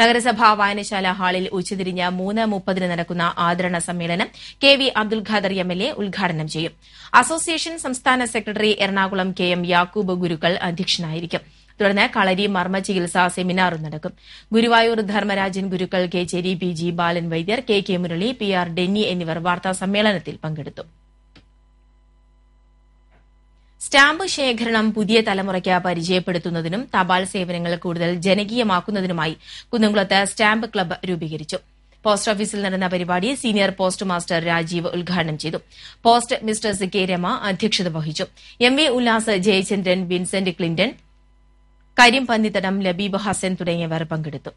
നഗരസഭാ വായനശാല ഹാളിൽ ഉച്ചതിരിഞ്ഞ് മൂന്ന് മുപ്പതിന് നടക്കുന്ന ആദരണ സമ്മേളനം K V Abdul Khader M L A ഉദ്ഘാടനം ചെയ്യും അസോസിയേഷൻ സംസ്ഥാന secretary Ernakulam K M Yakoob ഗുരുക്കൾ അധ്യക്ഷനായിരിക്കും തുടർന്ന് കളരി മർമ്മ ചികിത്സാ സെമിനാറും നടക്കും ഗുരുവായൂർ ധർമ്മരാജൻ ഗുരുക്കൾ K Cheri P G Balan വൈദ്യർ K K Murali P R Denny എന്നിവർ വാർത്താ സമ്മേളനത്തിൽ പങ്കെടുത്തു സ്റ്റാമ്പ് ശേഖരണം പുതിയ തലമുറയ്ക്ക് പരിചയപ്പെടുത്തുന്നതിനും തപാൽ സേവനങ്ങൾ കൂടുതൽ ജനകീയമാക്കുന്നതിനുമായി കുന്നംകുളത്ത് സ്റ്റാമ്പ് ക്ലബ്ബ് രൂപീകരിച്ചു പോസ്റ്റ് ഓഫീസിൽ നടന്ന പരിപാടി സീനിയർ പോസ്റ്റ് മാസ്റ്റർ രാജീവ് ഉദ്ഘാടനം ചെയ്തു പോസ്റ്റ് മിസ്റ്റേഴ്സ് കെ രമ അധ്യക്ഷത വഹിച്ചു M V Ullas Jayachandran Vincent Clinton Kareem Pannithadam Labeeb Hasan തുടങ്ങിയവർ പങ്കെടുത്തു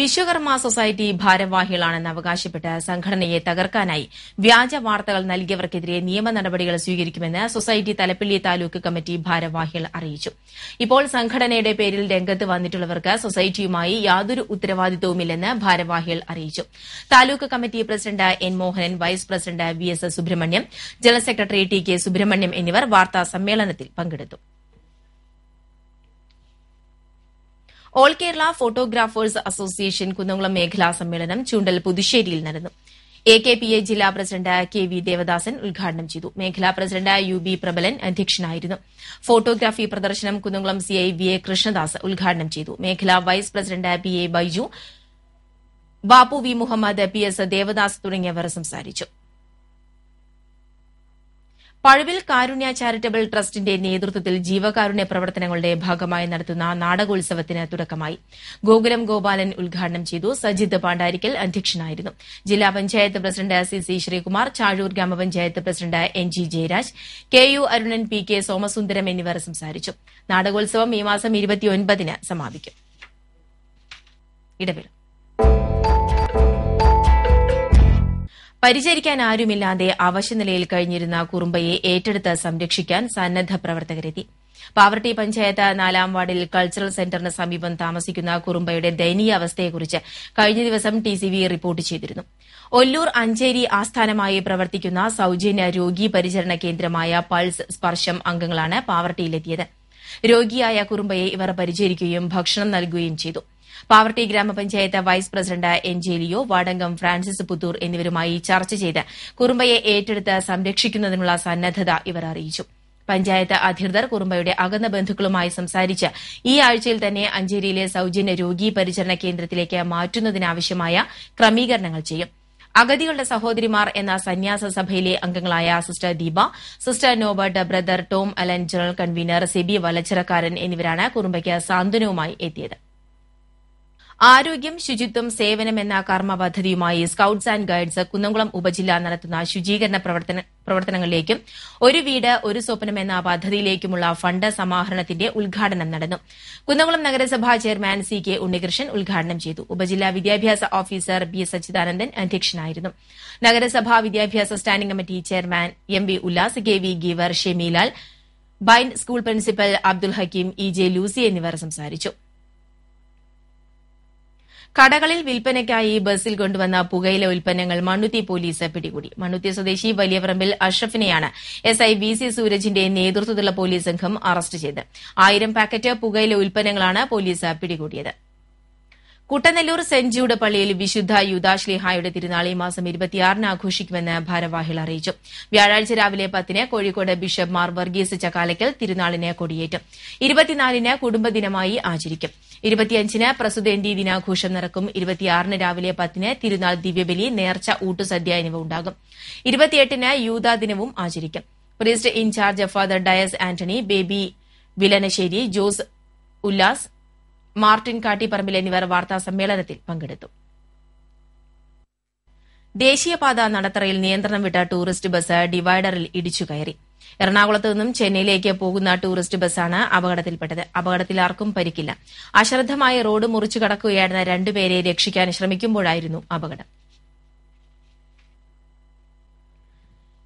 വിശ്വകർമ്മ സൊസൈറ്റി ഭാരവാഹികളാണെന്ന് അവകാശപ്പെട്ട് സംഘടനയെ തകർക്കാനായി വ്യാജ വാർത്തകൾ നൽകിയവർക്കെതിരെ നിയമ നടപടികൾ സ്വീകരിക്കുമെന്ന് സൊസൈറ്റി തലപ്പിള്ളി താലൂക്ക് കമ്മിറ്റി ഭാരവാഹികൾ അറിയിച്ചു ഇപ്പോൾ സംഘടനയുടെ പേരിൽ രംഗത്ത് വന്നിട്ടുള്ളവർക്ക് സൊസൈറ്റിയുമായി യാതൊരു ഉത്തരവാദിത്വവുമില്ലെന്ന് ഭാരവാഹികൾ അറിയിച്ചു taluk committee president N Mohanan vice president V S Subrahmanyam general secretary T K Subrahmanyam എന്നിവർ വാർത്താ സമ്മേളനത്തിൽ പങ്കെടുത്തു all Kerala photographers association Kunnamkulam മേഖലാ സമ്മേളനം ചൂണ്ടൽ പുതുശ്ശേരിയിൽ നടന്നു എ കെ പി എ ജില്ലാ പ്രസിഡന്റ് കെ വി ദേവദാസൻ ഉദ്ഘാടനം ചെയ്തു മേഖലാ പ്രസിഡന്റ് യു ബി പ്രബലൻ അധ്യക്ഷനായിരുന്നു ഫോട്ടോഗ്രാഫി പ്രദർശനം Kunnamkulam I V A Krishnadas ഉദ്ഘാടനം ചെയ്തു മേഖലാ vice president P A Baiju Bappu V Muhammad P S Devadas തുടങ്ങിയവർ സംസാരിച്ചു പഴുവിൽ കാരുണ്യ ചാരിറ്റബിൾ ട്രസ്റ്റിന്റെ നേതൃത്വത്തിൽ ജീവകാരുണ്യ പ്രവർത്തനങ്ങളുടെ ഭാഗമായി നടത്തുന്ന നാടകോത്സവത്തിന് തുടക്കമായി ഗോകുലം ഗോപാലൻ ഉദ്ഘാടനം ചെയ്തു സജിത് പാണ്ഡാരിക്കൽ അധ്യക്ഷനായിരുന്നു ജില്ലാ panchayat president C C Sreekumar Chazhoor ഗ്രാമപഞ്ചായത്ത് president N G Jayaraj K U Arunan P K Somasundaram എന്നിവർ സംസാരിച്ചു നാടകോത്സവം ഈ മാസം ഇരുപത്തിയൊൻപതിന് സമാപിക്കും പരിചരിക്കാൻ ആരുമില്ലാതെ അവശനിലയിൽ കഴിഞ്ഞിരുന്ന കുറുമ്പയെ ഏറ്റെടുത്ത് സംരക്ഷിക്കാൻ സന്നദ്ധ പ്രവർത്തകരെത്തി പാവർട്ടി പഞ്ചായത്ത് നാലാം വാർഡിൽ കൾച്ചറൽ സെന്ററിന് സമീപം താമസിക്കുന്ന കുറുമ്പയുടെ ദയനീയ അവസ്ഥയെക്കുറിച്ച് കഴിഞ്ഞ ദിവസം ടി സി വി റിപ്പോർട്ട് ചെയ്തിരുന്നു ഒല്ലൂർ അഞ്ചേരി ആസ്ഥാനമായി പ്രവർത്തിക്കുന്ന സൌജന്യ രോഗി പരിചരണ കേന്ദ്രമായ പൾസ് സ്പർശം അംഗങ്ങളാണ് പാവർട്ടിയിലെത്തിയത് രോഗിയായ കുറുമ്പയെ ഇവർ പരിചരിക്കുകയും ഭക്ഷണം നൽകുകയും ചെയ്തു പാവർട്ടി ഗ്രാമപഞ്ചായത്ത് vice president Angelio Vadankam Francis Puthur എന്നിവരുമായി ചർച്ച ചെയ്ത് കുറുമ്പയെ ഏറ്റെടുത്ത് സംരക്ഷിക്കുന്നതിനുള്ള സന്നദ്ധത ഇവർ അറിയിച്ചു പഞ്ചായത്ത് അധികൃതർ കുറുമ്പയുടെ അകന്ന ബന്ധുക്കളുമായി സംസാരിച്ച് ഈ ആഴ്ചയിൽ തന്നെ അഞ്ചേരിയിലെ സൌജന്യ രോഗീ പരിചരണ കേന്ദ്രത്തിലേക്ക് മാറ്റുന്നതിനാവശ്യമായ ക്രമീകരണങ്ങൾ ചെയ്യും അഗതികളുടെ സഹോദരിമാർ എന്ന സന്യാസ സഭയിലെ അംഗങ്ങളായ sister Deepa sister Norbert brother Tom Alan general convener Seby Valachirakkaran എന്നിവരാണ് കുറുമ്പയ്ക്ക് സാന്ത്വനവുമായി എത്തിയത് ആരോഗ്യം ശുചിത്വം സേവനം എന്ന കർമ്മ പദ്ധതിയുമായി സ്കൌട്ട്സ് ആൻഡ് ഗൈഡ്സ് കുന്നംകുളം ഉപജില്ല നടത്തുന്ന ശുചീകരണ പ്രവർത്തന പ്രവർത്തനങ്ങളിലേക്കും ഒരു വീട് ഒരു സ്വപ്നം എന്ന പദ്ധതിയിലേക്കുമുള്ള ഫണ്ട് സമാഹരണത്തിന്റെ ഉദ്ഘാടനം നടന്നു കുന്നംകുളം നഗരസഭാ ചെയർമാൻ സി കെ ഉണ്ണികൃഷ്ണൻ ഉദ്ഘാടനം ചെയ്തു ഉപജില്ലാ വിദ്യാഭ്യാസ ഓഫീസർ ബി സച്ചിദാനന്ദൻ അധ്യക്ഷനായിരുന്നു നഗരസഭാ വിദ്യാഭ്യാസ standing committee chairman M V Ullas K V Geever Shemeelal ബൈൻ school principal Abdul Hakeem E J Lucy എന്നിവർ സംസാരിച്ചു കടകളിൽ വിൽപ്പനയ്ക്കായി ബസ്സിൽ കൊണ്ടുവന്ന പുകയില ഉൽപ്പന്നങ്ങൾ മണ്ണുത്തി പോലീസ് പിടികൂടി മണ്ണുത്തി സ്വദേശി വലിയപറമ്പിൽ അഷ്റഫിനെയാണ് എസ് ഐ വി സി സൂരജിന്റെ നേതൃത്വത്തിലുള്ള പോലീസ് സംഘം അറസ്റ്റ് ചെയ്ത് ആയിരം പാക്കറ്റ് പുകയില ഉൽപ്പന്നങ്ങളാണ് പോലീസ് പിടികൂടിയത് കുട്ടനെല്ലൂർ ജൂഡ് പള്ളിയിൽ വിശുദ്ധ യുദാശ്ലിഹായുടെ തിരുനാൾ ഈ മാസം ഇരുപത്തിയാറിന് ആഘോഷിക്കുമെന്ന് ഭാരവാഹികൾ അറിയിച്ചു വ്യാഴാഴ്ച രാവിലെ പത്തിന് കോഴിക്കോട് ബിഷപ്പ് മാർ വർഗീസ് ചക്കാലയ്ക്കൽ തിരുനാളിന് കൊടിയേറ്റും ഇരുപത്തിനാലിന് കുടുംബദിനമായി ആചരിക്കും ഇരുപത്തിയഞ്ചിന് പ്രസുദേന്തി ദിനാഘോഷം നടക്കും ഇരുപത്തിയാറിന് രാവിലെ പത്തിന് തിരുനാൾ ദിവ്യബലി നേർച്ച ഊട്ടുസദ്യ എന്നിവ ഉണ്ടാകും ഇരുപത്തിയെട്ടിന് യൂതാ ദിനവും ആചരിക്കും priest in charge father Dias Antony Baby Vilanasseri Jose Ullas Martin Kattiparambil എന്നിവർ വാർത്താ സമ്മേളനത്തിൽ പങ്കെടുത്തു ദേശീയപാത നടത്തറയിൽ നിയന്ത്രണം വിട്ട ടൂറിസ്റ്റ് ബസ് ഡിവൈഡറിൽ ഇടിച്ചുകയറി എറണാകുളത്ത് നിന്നും ചെന്നൈയിലേക്ക് പോകുന്ന ടൂറിസ്റ്റ് ബസ്സാണ് അപകടത്തിൽപ്പെട്ടത് അപകടത്തിൽ ആർക്കും പരിക്കില്ല അശ്രദ്ധമായ റോഡ് മുറിച്ചു കടക്കുകയായിരുന്ന രണ്ടുപേരെ രക്ഷിക്കാൻ ശ്രമിക്കുമ്പോഴായിരുന്നു അപകടം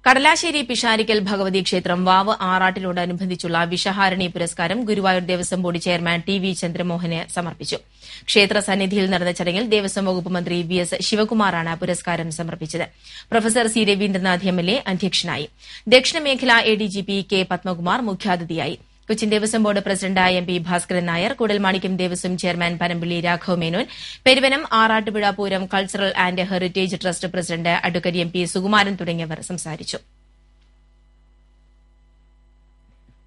കടലാശ്ശേരി പിഷാരിക്കൽ ഭഗവതി ക്ഷേത്രം വാവ് ആറാട്ടിനോടനുബന്ധിച്ചുള്ള വിഷഹാരണി പുരസ്കാരം Guruvayur Devaswom board chairman T V ചന്ദ്രമോഹന് സമർപ്പിച്ചു ക്ഷേത്ര സന്നിധിയിൽ നടന്ന ചടങ്ങിൽ ദേവസ്വം വകുപ്പ് മന്ത്രി വി എസ് ശിവകുമാറാണ് പുരസ്കാരം സമർപ്പിച്ചത് professor C Raveendranath M L A അധ്യക്ഷനായി ദക്ഷിണമേഖല A D G P K Padmakumar മുഖ്യാതിഥിയായി കൊച്ചിൻ ദേവസ്വം ബോർഡ് പ്രസിഡന്റായ M P Bhaskaran Nair Koodalmanikyam Devaswom chairman Panampilly Raghava Menon Peruvanam Arattupuzha Pooram cultural and heritage trust president advocate M P Sukumaran തുടങ്ങിയവർ സംസാരിച്ചു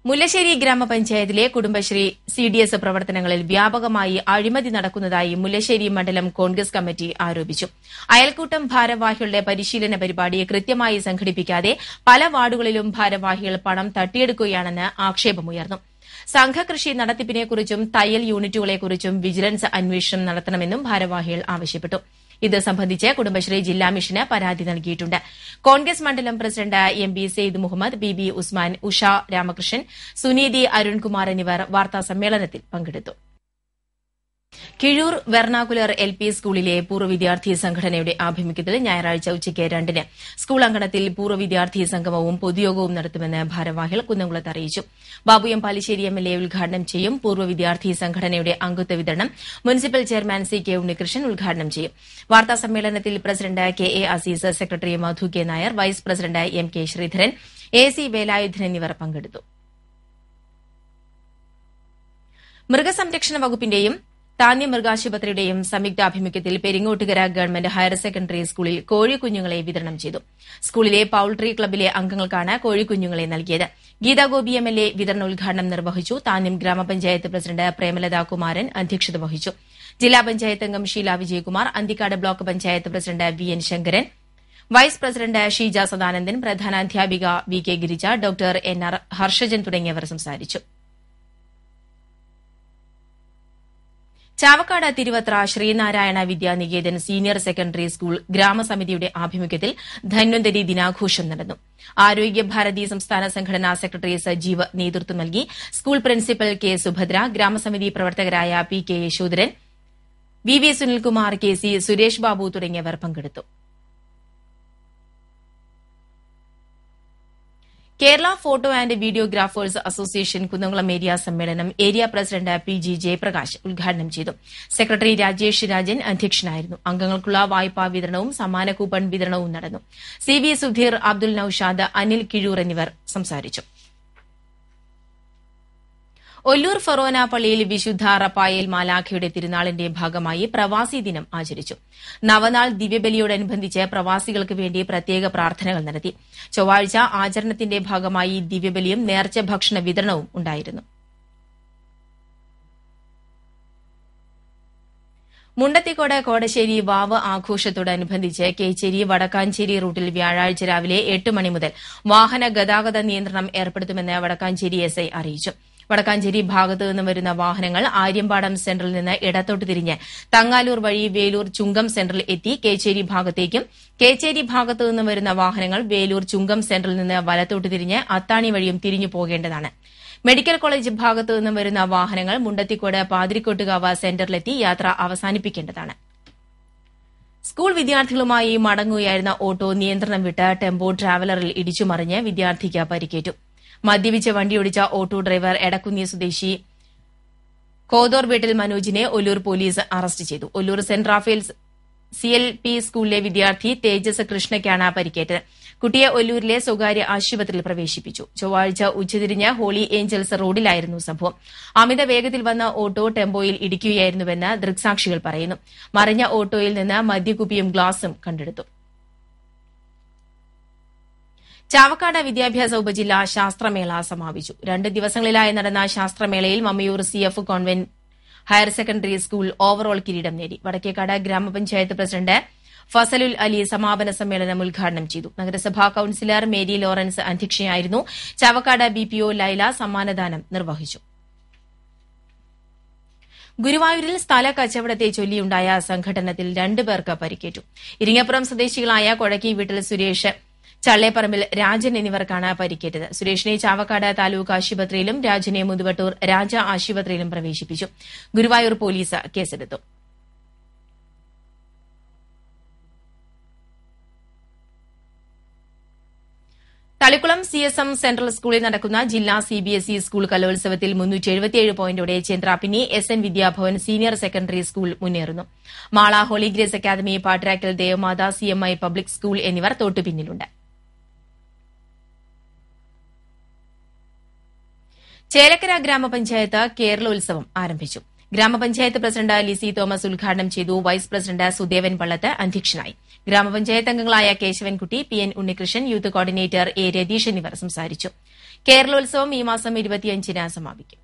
മുല്ലശ്ശേരി ഗ്രാമപഞ്ചായത്തിലെ കുടുംബശ്രീ സി ഡി എസ് പ്രവർത്തനങ്ങളിൽ വ്യാപകമായി അഴിമതി നടക്കുന്നതായി മുല്ലശ്ശേരി മണ്ഡലം കോൺഗ്രസ് കമ്മിറ്റി ആരോപിച്ചു അയൽക്കൂട്ടം ഭാരവാഹികളുടെ പരിശീലന പരിപാടി കൃത്യമായി സംഘടിപ്പിക്കാതെ പല വാർഡുകളിലും ഭാരവാഹികൾ പണം തട്ടിയെടുക്കുകയാണെന്ന് ആക്ഷേപമുയർന്നു സംഘകൃഷി നടത്തിപ്പിനെക്കുറിച്ചും തയ്യൽ യൂണിറ്റുകളെക്കുറിച്ചും വിജിലൻസ് അന്വേഷണം നടത്തണമെന്നും ഭാരവാഹികൾ ആവശ്യപ്പെട്ടു ഇത് സംബന്ധിച്ച് കുടുംബശ്രീ ജില്ലാ മിഷന് പരാതി നൽകിയിട്ടുണ്ട് കോൺഗ്രസ് മണ്ഡലം president M B Syed Muhammad B B Usman Usha Ramakrishnan Suneethi Arunkumar എന്നിവർ വാർത്താ സമ്മേളനത്തിൽ പങ്കെടുത്തു കിഴൂർ വെർണാകുലർ എൽ പി സ്കൂളിലെ പൂർവ്വ വിദ്യാർത്ഥി സംഘടനയുടെ ആഭിമുഖ്യത്തിൽ ഞായറാഴ്ച ഉച്ചയ്ക്ക് രണ്ടിന് സ്കൂൾ അങ്കണത്തിൽ പൂർവ്വ വിദ്യാർത്ഥി സംഗമവും പൊതുയോഗവും നടത്തുമെന്ന് ഭാരവാഹികൾ കുന്നംകുളത്ത് അറിയിച്ചു Babu M Palissery M L A ഉദ്ഘാടനം ചെയ്യും പൂർവ്വ വിദ്യാർത്ഥി സംഘടനയുടെ അംഗത്വ വിതരണം municipal chairman C K Unnikrishnan ഉദ്ഘാടനം ചെയ്യും വാർത്താ സമ്മേളനത്തിൽ president K A Azeez secretary Madhu K Nair vice president M K Sreedharan A C Velayudhan എന്നിവർ പങ്കെടുത്തു മൃഗസംരക്ഷണ വകുപ്പിന്റെയും മൃഗാശുപത്രിയുടെയും സംയുക്താഭിമുഖ്യത്തിൽ പെരിങ്ങോട്ടുകര ഗവൺമെന്റ് ഹയർ സെക്കൻഡറി സ്കൂളിൽ കോഴിക്കുഞ്ഞുങ്ങളെ വിതരണം ചെയ്തു സ്കൂളിലെ പൌൾട്രി ക്ലബിലെ അംഗങ്ങൾക്കാണ് കോഴിക്കുഞ്ഞുങ്ങളെ നൽകിയത് ഗീതാഗോപി എം എൽ എ ഉദ്ഘാടനം നിർവഹിച്ചു താന്യം ഗ്രാമപഞ്ചായത്ത് പ്രസിഡന്റ് പ്രേമലതാ കുമാരൻ അധ്യക്ഷത വഹിച്ചു ജില്ലാ പഞ്ചായത്ത് അംഗം Sheela Vijayakumar Anthikad block panchayat president V N Sankaran vice president Sheeja Sadanandan അധ്യാപിക V K Girija doctor N R Harshajan തുടങ്ങിയവർ സംസാരിച്ചു Chavakkad Thiruvathra Sreenarayana Vidyaniketan senior secondary school ഗ്രാമസമിതിയുടെ ആഭിമുഖ്യത്തിൽ ധന്വന്തരി ദിനാഘോഷം നടന്നു ആരോഗ്യ ഭാരതി സംസ്ഥാന സംഘടനാ സെക്രട്ടറി സജീവ് നേതൃത്വം നൽകി സ്കൂൾ പ്രിൻസിപ്പൽ കെ സുഭദ്ര ഗ്രാമസമിതി പ്രവർത്തകരായ P K Yashodharan V V Sunilkumar K C Suresh Babu തുടങ്ങിയവർ പങ്കെടുത്തു Kerala photo and videographers association Kunnamkulam area സമ്മേളനം area president P G Jayaprakash ഉദ്ഘാടനം ചെയ്തു സെക്രട്ടറി രാജേഷ് രാജൻ അധ്യക്ഷനായിരുന്നു അംഗങ്ങൾക്കുള്ള വായ്പാ വിതരണവും സമ്മാന കൂപ്പൺ വിതരണവും നടന്നു സി വി സുധീർ അബ്ദുൽ നൌഷാദ് അനിൽ കിഴൂർ എന്നിവർ സംസാരിച്ചു ഒല്ലൂർ ഫറോന പള്ളിയിൽ വിശുദ്ധ റപ്പായൽ മാലാഖയുടെ തിരുനാളിന്റെ ഭാഗമായി പ്രവാസി ദിനം ആചരിച്ചു നവനാൾ ദിവ്യബലിയോടനുബന്ധിച്ച് പ്രവാസികൾക്ക് വേണ്ടി പ്രത്യേക പ്രാർത്ഥനകൾ നടത്തി ചൊവ്വാഴ്ച ആചരണത്തിന്റെ ഭാഗമായി ദിവ്യബലിയും നേർച്ച ഭക്ഷണ വിതരണവും ഉണ്ടായിരുന്നു മുണ്ടത്തിക്കോട് കോടശ്ശേരി വാവ് ആഘോഷത്തോടനുബന്ധിച്ച് കേച്ചേരി വടക്കാഞ്ചേരി റൂട്ടിൽ വ്യാഴാഴ്ച രാവിലെ എട്ട് മണി മുതൽ വാഹന ഗതാഗത നിയന്ത്രണം ഏർപ്പെടുത്തുമെന്ന് വടക്കാഞ്ചേരി എസ്ഐ അറിയിച്ചു വടക്കാഞ്ചേരി ഭാഗത്തു നിന്നും വരുന്ന വാഹനങ്ങൾ ആര്യമ്പാടം സെന്ററിൽ നിന്ന് ഇടത്തോട്ട് തിരിഞ്ഞ് തങ്ങാലൂർ വഴി വേലൂർ ചുങ്കം സെന്ററിൽ എത്തി കേച്ചേരി ഭാഗത്തേക്കും കേച്ചേരി ഭാഗത്തു നിന്നും വരുന്ന വാഹനങ്ങൾ വേലൂർ ചുങ്കം സെന്ററിൽ നിന്ന് വലത്തോട്ട് തിരിഞ്ഞ് അത്താണി വഴിയും തിരിഞ്ഞു പോകേണ്ടതാണ് മെഡിക്കൽ കോളേജ് ഭാഗത്തു നിന്നും വരുന്ന വാഹനങ്ങൾ മുണ്ടത്തിക്കോട് പാതിരിക്കോട്ടുകാവ് സെന്ററിലെത്തി യാത്ര അവസാനിപ്പിക്കേണ്ടതാണ് സ്കൂൾ വിദ്യാർത്ഥികളുമായി മടങ്ങുകയായിരുന്ന ഓട്ടോ നിയന്ത്രണം വിട്ട് ടെമ്പോ ട്രാവലറിൽ ഇടിച്ചുമറിഞ്ഞ് വിദ്യാർത്ഥിക്ക് പരിക്കേറ്റു മദ്യപിച്ച് വണ്ടിയോടിച്ച ഓട്ടോ ഡ്രൈവർ എടക്കുന്നിയ സ്വദേശി കോതോർ വീട്ടിൽ മനോജിനെ ഒല്ലൂർ പോലീസ് അറസ്റ്റ് ചെയ്തു Ollur saint Raphael C L P സ്കൂളിലെ വിദ്യാർത്ഥി തേജസ് കൃഷ്ണയ്ക്കാണ് പരിക്കേറ്റത് കുട്ടിയെ ഒല്ലൂരിലെ സ്വകാര്യ ആശുപത്രിയിൽ പ്രവേശിപ്പിച്ചു ചൊവ്വാഴ്ച ഉച്ചതിരിഞ്ഞ ഹോളി ഏഞ്ചൽസ് റോഡിലായിരുന്നു സംഭവം അമിത വേഗത്തിൽ വന്ന ഓട്ടോ ടെമ്പോയിൽ ഇടിക്കുകയായിരുന്നുവെന്ന് ദൃക്സാക്ഷികൾ പറയുന്നു മറിഞ്ഞ ഓട്ടോയിൽ നിന്ന് മദ്യകുപ്പിയും ഗ്ലാസും കണ്ടെടുത്തു ചാവക്കാട് വിദ്യാഭ്യാസ ഉപജില്ല ശാസ്ത്രമേള സമാപിച്ചു രണ്ട് ദിവസങ്ങളിലായി നടന്ന ശാസ്ത്രമേളയിൽ Mammiyur C F convent higher secondary school overall കിരീടം നേടി വടക്കേക്കാട് ഗ്രാമപഞ്ചായത്ത് പ്രസിഡന്റ് ഫസലുൽ അലി സമാപന സമ്മേളനം ഉദ്ഘാടനം ചെയ്തു നഗരസഭാ കൌൺസിലർ മേരി ലോറൻസ് അധ്യക്ഷയായിരുന്നു ചാവക്കാട് ബിപിഒ ലൈല സമ്മാനദാനം നിർവഹിച്ചു ഗുരുവായൂരിൽ സ്ഥല കച്ചവടത്തെ ചൊല്ലിയുണ്ടായ സംഘടനത്തിൽ രണ്ടുപേർക്ക് പരിക്കേറ്റു ഇരിങ്ങപ്പുറം സ്വദേശികളായ കൊഴക്കി വീട്ടിൽ സുരേഷ് ചള്ളേപ്പറമ്പിൽ രാജൻ എന്നിവർക്കാണ് പരിക്കേറ്റത് സുരേഷിനെ ചാവക്കാട് താലൂക്ക് ആശുപത്രിയിലും രാജനെ മുതുവട്ടൂർ രാജ ആശുപത്രിയിലും പ്രവേശിപ്പിച്ചു ഗുരുവായൂർ പോലീസ് കേസെടുത്തു Thalikulam C S M central സ്കൂളിൽ നടക്കുന്ന ജില്ലാ C B S E school കലോത്സവത്തിൽ മുന്നൂറ്റി എഴുപത്തിയേഴ് പോയിന്റോടെ Chenthrappinni S N Vidyabhavan senior secondary school മുന്നേറുന്നു Mala holy grace academy Pattrakkal Devamatha C M I public school എന്നിവർ തൊട്ടുപിന്നിലുണ്ട് ചേലക്കര ഗ്രാമപഞ്ചായത്ത് കേരളോത്സവം ആരംഭിച്ചു ഗ്രാമപഞ്ചായത്ത് പ്രസിഡന്റ് ലിസി തോമസ് ഉദ്ഘാടനം ചെയ്തു വൈസ് പ്രസിഡന്റ് സുദേവൻ പള്ളത്ത് അധ്യക്ഷനായി ഗ്രാമപഞ്ചായത്ത് അംഗങ്ങളായ Keshavankutty P N Unnikrishnan youth coordinator A Ratheesh എന്നിവർ സംസാരിച്ചു കേരളോത്സവം ഈ മാസം ഇരുപത്തിയഞ്ചിന് സമാപിക്കും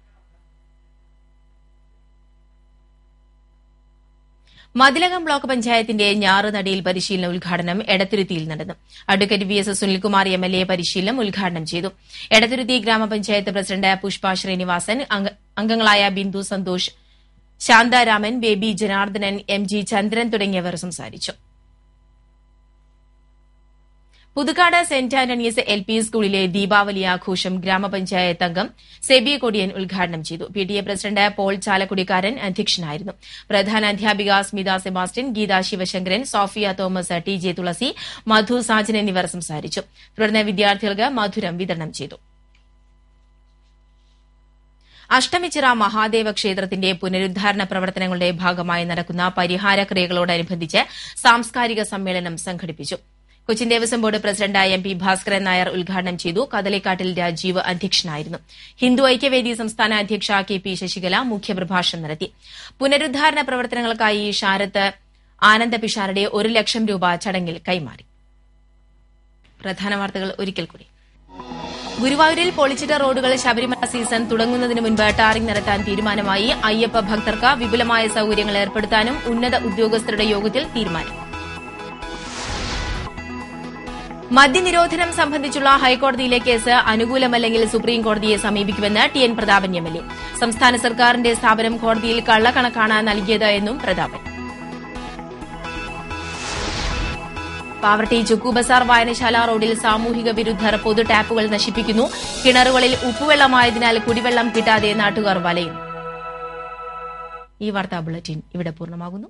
മതിലകം ബ്ലോക്ക് പഞ്ചായത്തിന്റെ നടിയിൽ പരിശീലന ഉദ്ഘാടനം എടത്തുരുത്തിയിൽ നടന്നു advocate V S S Sunilkumar M L A പരിശീലനം ഉദ്ഘാടനം ചെയ്തു എടത്തുരുത്തി ഗ്രാമപഞ്ചായത്ത് പ്രസിഡന്റ് പുഷ്പ ശ്രീനിവാസൻ അംഗങ്ങളായ Bindu Santhosh Shantharaman Baby Janardhanan M G Chandran തുടങ്ങിയവർ സംസാരിച്ചു Puthukkad saint Antony's L P സ്കൂളിലെ ദീപാവലി ആഘോഷം ഗ്രാമപഞ്ചായത്ത് അംഗം സെബി കൊടിയൻ ഉദ്ഘാടനം ചെയ്തു P T A president Paul Chalakudikkaran അധ്യക്ഷനായിരുന്നു പ്രധാന അധ്യാപിക Smitha Sebastian Geetha Sivasankaran Sophia Thomas T J Thulasi Madhu Sajan എന്നിവർ സംസാരിച്ചു തുടർന്ന് വിദ്യാർത്ഥികൾക്ക് മധുരം വിതരണം ചെയ്തു അഷ്ടമിച്ചിറ മഹാദേവ ക്ഷേത്രത്തിന്റെ പുനരുദ്ധാരണ പ്രവർത്തനങ്ങളുടെ ഭാഗമായി നടക്കുന്ന പരിഹാര ക്രിയകളോടനുബന്ധിച്ച് സാംസ്കാരിക സമ്മേളനം സംഘടിപ്പിച്ചു കൊച്ചിൻ ദേവസ്വം ബോർഡ് പ്രസിഡന്റായ എം പി ഭാസ്കരൻ നായർ ഉദ്ഘാടനം ചെയ്തു കദലിക്കാട്ടിൽ രാജീവ് അധ്യക്ഷനായിരുന്നു ഹിന്ദു ഐക്യവേദി സംസ്ഥാന അധ്യക്ഷ കെ പി ശശികല മുഖ്യപ്രഭാഷണം നടത്തി പുനരുദ്ധാരണ പ്രവർത്തനങ്ങൾക്കായി ശാരത്ത് ആനന്ദ പിഷാരുടെ ഒരു ലക്ഷം രൂപ ചടങ്ങിൽ കൈമാറി പ്രധാന വാർത്തകൾ ഒരിക്കൽ കൂടി ഗുരുവായൂരിൽ പൊളിച്ചിട്ട റോഡുകൾ ശബരിമല സീസൺ തുടങ്ങുന്നതിന് മുൻപ് ടാറിംഗ് നടത്താൻ തീരുമാനമായി അയ്യപ്പ ഭക്തർക്ക് വിപുലമായ സൌകര്യങ്ങൾ ഏർപ്പെടുത്താനും ഉന്നത ഉദ്യോഗസ്ഥരുടെ യോഗത്തിൽ തീരുമാനം മദ്യനിരോധനം സംബന്ധിച്ചുള്ള ഹൈക്കോടതിയിലെ കേസ് അനുകൂലമല്ലെങ്കിൽ സുപ്രീംകോടതിയെ സമീപിക്കുമെന്ന് T N Prathapan M L A സംസ്ഥാന സർക്കാരിന്റെ സ്ഥാപനം കോടതിയിൽ കള്ളക്കണക്കാണ് നൽകിയത് എന്നും പ്രതാപൻ പാവർട്ടി ചുക്കു ബസാർ വായനശാല റോഡിൽ സാമൂഹിക വിരുദ്ധർ പൊതു ടാപ്പുകൾ നശിപ്പിക്കുന്നു കിണറുകളിൽ ഉപ്പുവെള്ളമായതിനാൽ കുടിവെള്ളം കിട്ടാതെ നാട്ടുകാർ വലയും ഈ വാർത്താ ബുള്ളറ്റിൻ ഇവിടെ പൂർണ്ണമാകുന്നു